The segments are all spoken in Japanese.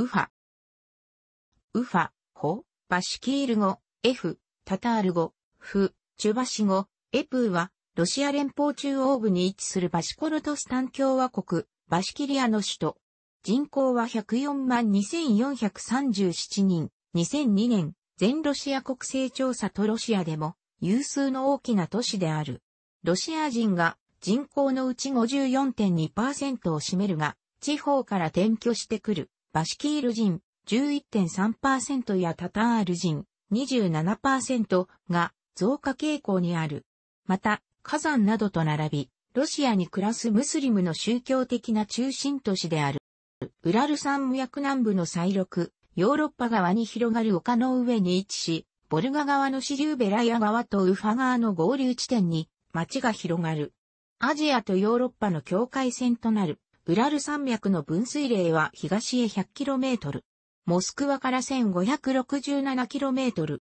ウファ。ウファ、ホ、バシキール語、F、タタール語、フ、チュバシ語、エプーは、ロシア連邦中央部に位置するバシコルトスタン共和国、バシキリアの首都。人口は104万2437人。2002年、全ロシア国勢調査とロシアでも有数の大きな都市である。ロシア人が人口のうち54.2%を占めるが、地方から転居してくるバシキール人11.3%やタタール人27%が増加傾向にある。また、火山などと並び、ロシアに暮らすムスリムの宗教的な中心都市である。ウラル山脈南部の再陸、ヨーロッパ側に広がる丘の上に位置し、ボルガ側の支流ベラヤ川とウファ川の合流地点に街が広がる。アジアとヨーロッパの境界線となる。ウラル山脈の分水嶺は東へ 100km。モスクワから 1567km。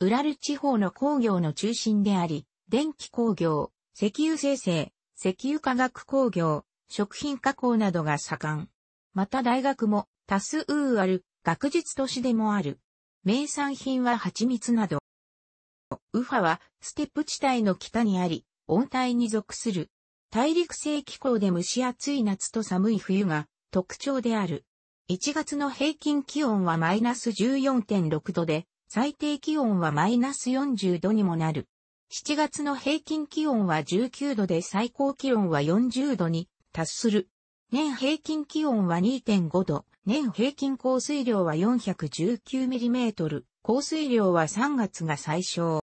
ウラル地方の工業の中心であり、電気工業、石油生成、石油化学工業、食品加工などが盛ん。また大学も多数ある学術都市でもある。名産品は蜂蜜など。ウファはステップ地帯の北にあり、温帯に属する。大陸性気候で蒸し暑い夏と寒い冬が特徴である。1月の平均気温はマイナス14.6度で、最低気温はマイナス40度にもなる。7月の平均気温は19度で最高気温は40度に達する。年平均気温は2.5度、年平均降水量は4 1 9トル、降水量は3月が最小。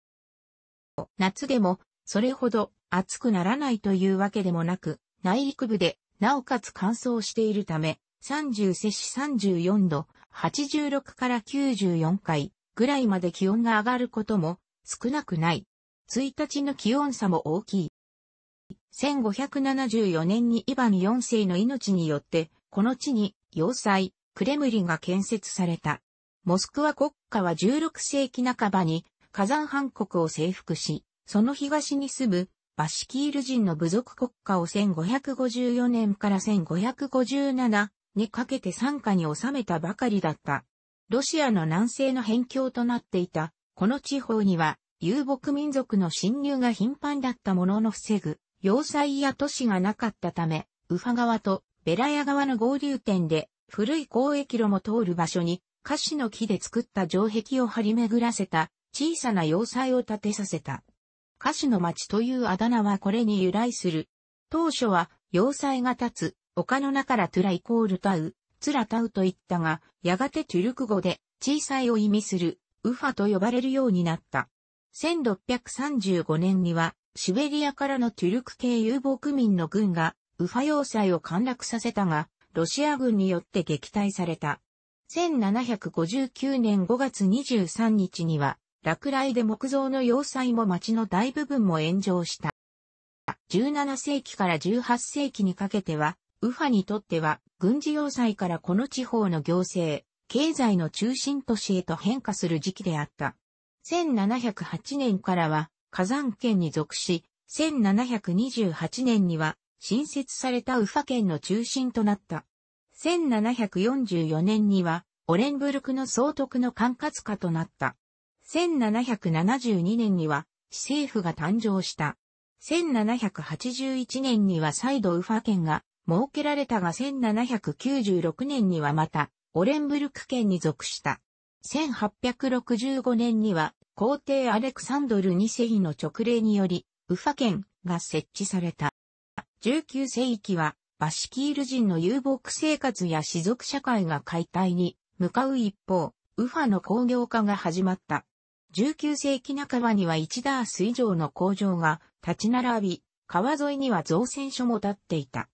夏でも、それほど暑くならないというわけでもなく、内陸部で、なおかつ乾燥しているため、30摂氏34度、86から94回ぐらいまで気温が上がることも少なくない。1日の気温差も大きい。1574年にイヴァン4世の命によって、この地に要塞、クレムリンが建設された。モスクワ国家は16世紀半ばに火山半国を征服し、その東に住むバシキール人の部族国家を1554年から1557にかけて参加に収めたばかりだった。ロシアの南西の辺境となっていた、この地方には遊牧民族の侵入が頻繁だったものの防ぐ、要塞や都市がなかったため、ウファ川とベラヤ川の合流点で古い交易路も通る場所に、カシの木で作った城壁を張り巡らせた小さな要塞を建てさせた。歌手の町というあだ名はこれに由来する。当初は、要塞が立つ、丘の中からトゥライコールタウ、ツラタウと言ったが、やがてトゥルク語で、小さいを意味する、ウファと呼ばれるようになった。1635年には、シベリアからのトゥルク系遊牧民の軍が、ウファ要塞を陥落させたが、ロシア軍によって撃退された。1759年5月23日には、落雷で木造の要塞も町の大部分も炎上した。17世紀から18世紀にかけては、ウファにとっては軍事要塞からこの地方の行政、経済の中心都市へと変化する時期であった。1708年からは火山県に属し、1728年には新設されたウファ県の中心となった。1744年にはオレンブルクの総督の管轄下となった。1772年には、市政府が誕生した。1781年には再度ウファ県が設けられたが1796年にはまた、オレンブルク県に属した。1865年には、皇帝アレクサンドル2世の直令により、ウファ県が設置された。19世紀は、バシキール人の遊牧生活や士族社会が解体に向かう一方、ウファの工業化が始まった。19世紀半ばには一ダース以上の工場が立ち並び、川沿いには造船所も建っていた。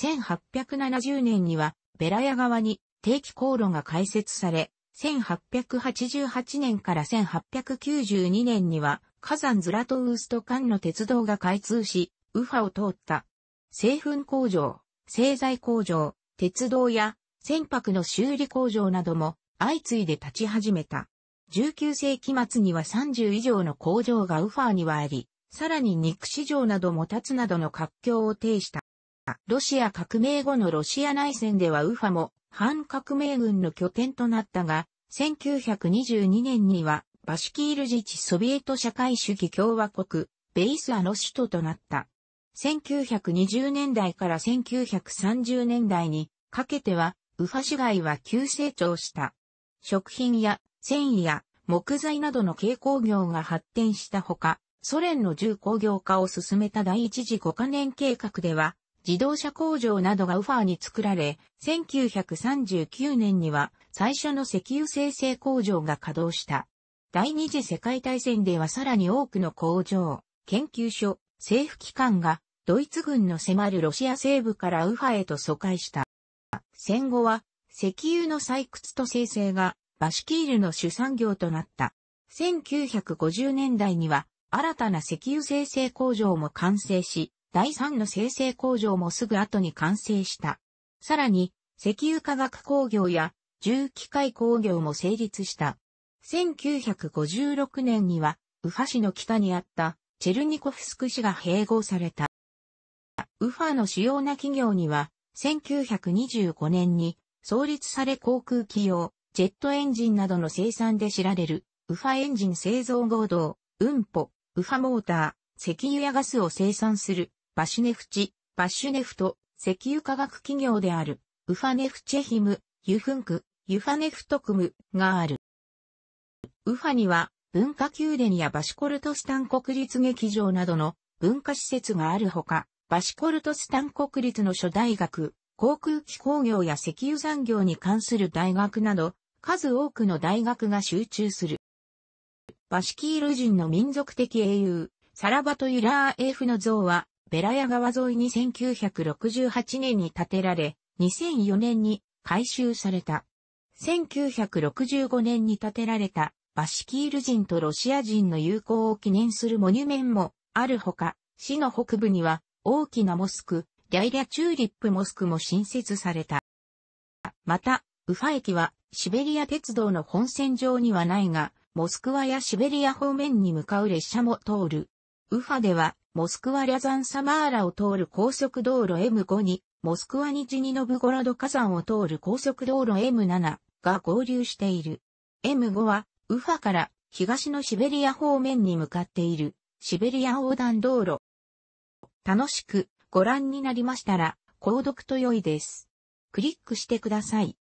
1870年にはベラヤ川に定期航路が開設され、1888年から1892年には火山ズラトウースト間の鉄道が開通し、ウファを通った。製粉工場、製材工場、鉄道や船舶の修理工場なども相次いで立ち始めた。19世紀末には30以上の工場がウファーにはあり、さらに肉市場なども立つなどの活況を呈した。ロシア革命後のロシア内戦ではウファも反革命軍の拠点となったが、1922年にはバシキール自治ソビエト社会主義共和国、ベイスアの首都となった。1920年代から1930年代にかけては、ウファ市街は急成長した。食品や繊維や木材などの軽工業が発展したほか、ソ連の重工業化を進めた第一次5カ年計画では、自動車工場などがウファーに作られ、1939年には最初の石油生成工場が稼働した。第二次世界大戦ではさらに多くの工場、研究所、政府機関がドイツ軍の迫るロシア西部からウファへと疎開した。戦後は石油の採掘と生成がバシキールの主産業となった。1950年代には新たな石油生成工場も完成し、第3の生成工場もすぐ後に完成した。さらに、石油化学工業や重機械工業も成立した。1956年には、ウファ市の北にあったチェルニコフスク市が併合された。ウファの主要な企業には、1925年に創立され航空企業、ジェットエンジンなどの生産で知られる、ウファエンジン製造合同、ウンポ、ウファモーター、石油やガスを生産する、バシュネフチ、バシュネフト、石油化学企業である、ウファネフチェヒム、ユフンク、ユファネフトクムがある。ウファには、文化宮殿やバシコルトスタン国立劇場などの文化施設があるほか、バシコルトスタン国立の諸大学、航空機工業や石油産業に関する大学など、数多くの大学が集中する。バシキール人の民族的英雄、サラバト・ユラーエフの像は、ベラヤ川沿いに1968年に建てられ、2004年に改修された。1965年に建てられたバシキール人とロシア人の友好を記念するモニュメンもあるほか、市の北部には大きなモスク、リャイリャチューリップモスクも新設された。また、ウファ駅はシベリア鉄道の本線上にはないが、モスクワやシベリア方面に向かう列車も通る。ウファでは、モスクワリャザンサマーラを通る高速道路 M5 に、モスクワにジニノブゴロド火山を通る高速道路 M7 が合流している。M5 は、ウファから東のシベリア方面に向かっている、シベリア横断道路。楽しくご覧になりましたら、購読と良いです。クリックしてください。